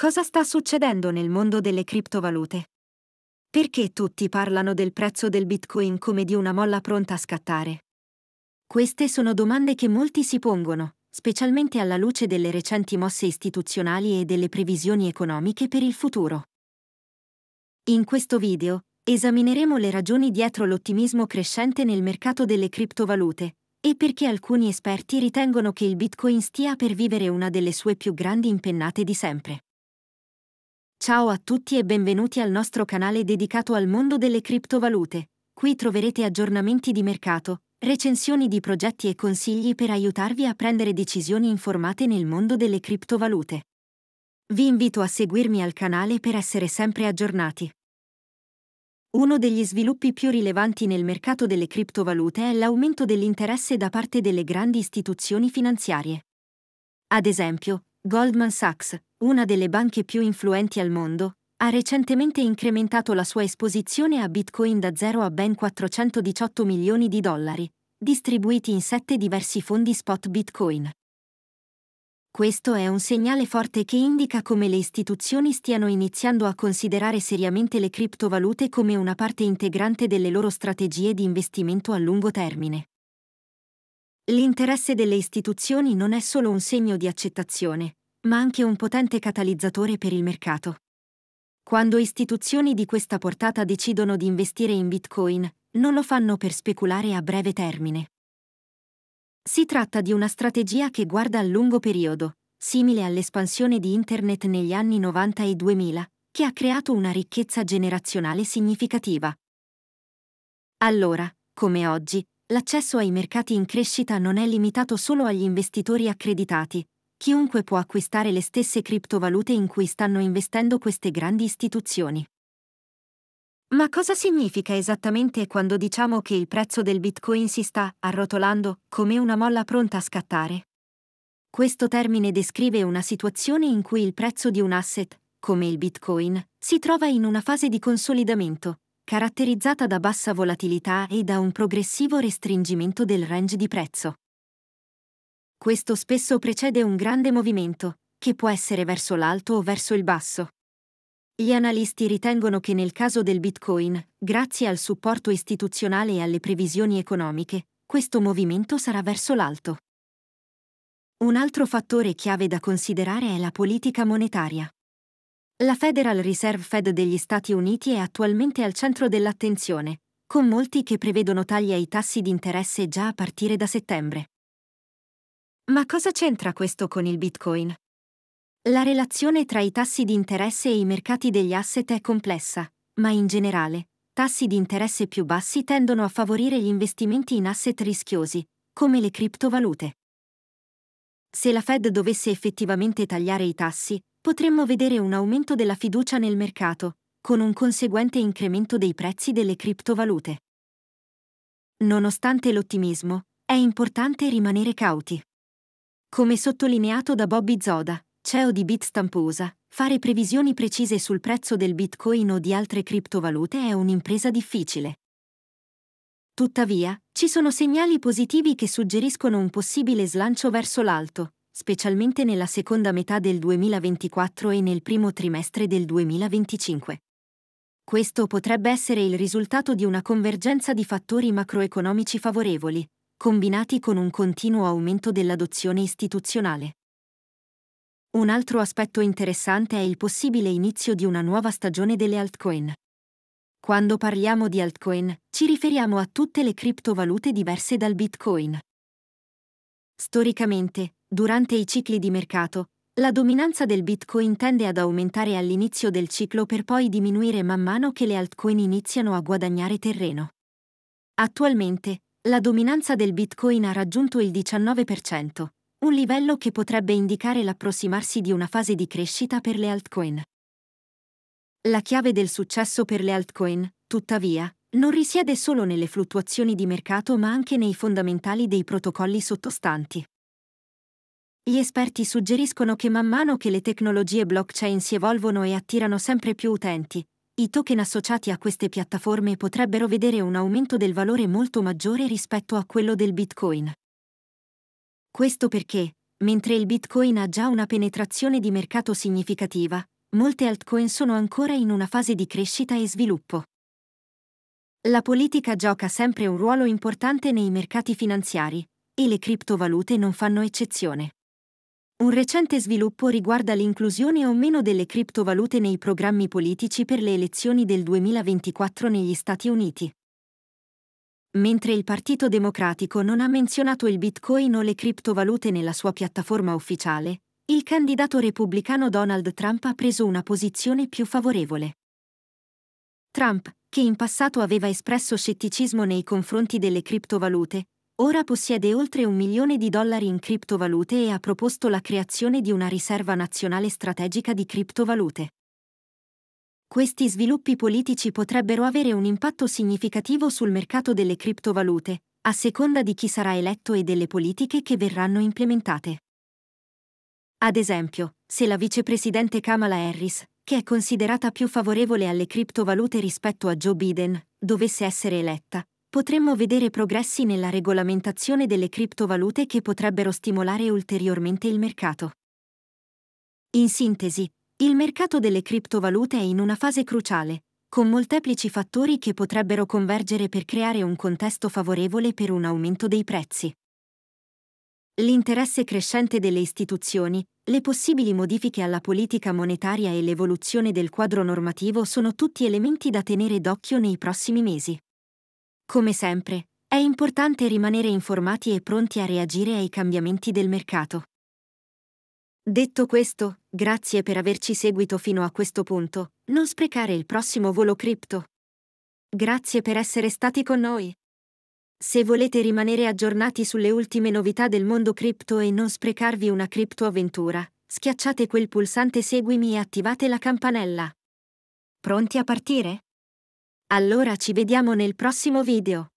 Cosa sta succedendo nel mondo delle criptovalute? Perché tutti parlano del prezzo del Bitcoin come di una molla pronta a scattare? Queste sono domande che molti si pongono, specialmente alla luce delle recenti mosse istituzionali e delle previsioni economiche per il futuro. In questo video, esamineremo le ragioni dietro l'ottimismo crescente nel mercato delle criptovalute e perché alcuni esperti ritengono che il Bitcoin stia per vivere una delle sue più grandi impennate di sempre. Ciao a tutti e benvenuti al nostro canale dedicato al mondo delle criptovalute. Qui troverete aggiornamenti di mercato, recensioni di progetti e consigli per aiutarvi a prendere decisioni informate nel mondo delle criptovalute. Vi invito a seguirmi al canale per essere sempre aggiornati. Uno degli sviluppi più rilevanti nel mercato delle criptovalute è l'aumento dell'interesse da parte delle grandi istituzioni finanziarie. Ad esempio, Goldman Sachs, una delle banche più influenti al mondo, ha recentemente incrementato la sua esposizione a Bitcoin da 0 a ben 418 milioni di dollari, distribuiti in sette diversi fondi spot Bitcoin. Questo è un segnale forte che indica come le istituzioni stiano iniziando a considerare seriamente le criptovalute come una parte integrante delle loro strategie di investimento a lungo termine l'interesse delle istituzioni non è solo un segno di accettazione, ma anche un potente catalizzatore per il mercato. Quando istituzioni di questa portata decidono di investire in Bitcoin, non lo fanno per speculare a breve termine. Si tratta di una strategia che guarda a lungo periodo, simile all'espansione di Internet negli anni 90 e 2000, che ha creato una ricchezza generazionale significativa. Allora, come oggi, l'accesso ai mercati in crescita non è limitato solo agli investitori accreditati. Chiunque può acquistare le stesse criptovalute in cui stanno investendo queste grandi istituzioni. Ma cosa significa esattamente quando diciamo che il prezzo del Bitcoin si sta arrotolando come una molla pronta a scattare? Questo termine descrive una situazione in cui il prezzo di un asset, come il Bitcoin, si trova in una fase di consolidamento, caratterizzata da bassa volatilità e da un progressivo restringimento del range di prezzo. Questo spesso precede un grande movimento, che può essere verso l'alto o verso il basso. Gli analisti ritengono che nel caso del Bitcoin, grazie al supporto istituzionale e alle previsioni economiche, questo movimento sarà verso l'alto. Un altro fattore chiave da considerare è la politica monetaria. La Federal Reserve Fed degli Stati Uniti è attualmente al centro dell'attenzione, con molti che prevedono tagli ai tassi di interesse già a partire da settembre. Ma cosa c'entra questo con il Bitcoin? La relazione tra i tassi di interesse e i mercati degli asset è complessa, ma in generale, tassi di interesse più bassi tendono a favorire gli investimenti in asset rischiosi, come le criptovalute. Se la Fed dovesse effettivamente tagliare i tassi, potremmo vedere un aumento della fiducia nel mercato, con un conseguente incremento dei prezzi delle criptovalute. Nonostante l'ottimismo, è importante rimanere cauti. Come sottolineato da Bobby Zoda, CEO di Bitstamposa, fare previsioni precise sul prezzo del Bitcoin o di altre criptovalute è un'impresa difficile. Tuttavia, ci sono segnali positivi che suggeriscono un possibile slancio verso l'alto, specialmente nella seconda metà del 2024 e nel primo trimestre del 2025. Questo potrebbe essere il risultato di una convergenza di fattori macroeconomici favorevoli, combinati con un continuo aumento dell'adozione istituzionale. Un altro aspetto interessante è il possibile inizio di una nuova stagione delle altcoin. Quando parliamo di altcoin, ci riferiamo a tutte le criptovalute diverse dal Bitcoin. Storicamente, Durante i cicli di mercato, la dominanza del Bitcoin tende ad aumentare all'inizio del ciclo per poi diminuire man mano che le altcoin iniziano a guadagnare terreno. Attualmente, la dominanza del Bitcoin ha raggiunto il 19%, un livello che potrebbe indicare l'approssimarsi di una fase di crescita per le altcoin. La chiave del successo per le altcoin, tuttavia, non risiede solo nelle fluttuazioni di mercato ma anche nei fondamentali dei protocolli sottostanti. Gli esperti suggeriscono che man mano che le tecnologie blockchain si evolvono e attirano sempre più utenti, i token associati a queste piattaforme potrebbero vedere un aumento del valore molto maggiore rispetto a quello del Bitcoin. Questo perché, mentre il Bitcoin ha già una penetrazione di mercato significativa, molte altcoin sono ancora in una fase di crescita e sviluppo. La politica gioca sempre un ruolo importante nei mercati finanziari, e le criptovalute non fanno eccezione. Un recente sviluppo riguarda l'inclusione o meno delle criptovalute nei programmi politici per le elezioni del 2024 negli Stati Uniti. Mentre il Partito Democratico non ha menzionato il Bitcoin o le criptovalute nella sua piattaforma ufficiale, il candidato repubblicano Donald Trump ha preso una posizione più favorevole. Trump, che in passato aveva espresso scetticismo nei confronti delle criptovalute, ora possiede oltre un milione di dollari in criptovalute e ha proposto la creazione di una riserva nazionale strategica di criptovalute. Questi sviluppi politici potrebbero avere un impatto significativo sul mercato delle criptovalute, a seconda di chi sarà eletto e delle politiche che verranno implementate. Ad esempio, se la vicepresidente Kamala Harris, che è considerata più favorevole alle criptovalute rispetto a Joe Biden, dovesse essere eletta, potremmo vedere progressi nella regolamentazione delle criptovalute che potrebbero stimolare ulteriormente il mercato. In sintesi, il mercato delle criptovalute è in una fase cruciale, con molteplici fattori che potrebbero convergere per creare un contesto favorevole per un aumento dei prezzi. L'interesse crescente delle istituzioni, le possibili modifiche alla politica monetaria e l'evoluzione del quadro normativo sono tutti elementi da tenere d'occhio nei prossimi mesi. Come sempre, è importante rimanere informati e pronti a reagire ai cambiamenti del mercato. Detto questo, grazie per averci seguito fino a questo punto, non sprecare il prossimo volo cripto. Grazie per essere stati con noi. Se volete rimanere aggiornati sulle ultime novità del mondo cripto e non sprecarvi una criptoavventura, schiacciate quel pulsante seguimi e attivate la campanella. Pronti a partire? Allora ci vediamo nel prossimo video.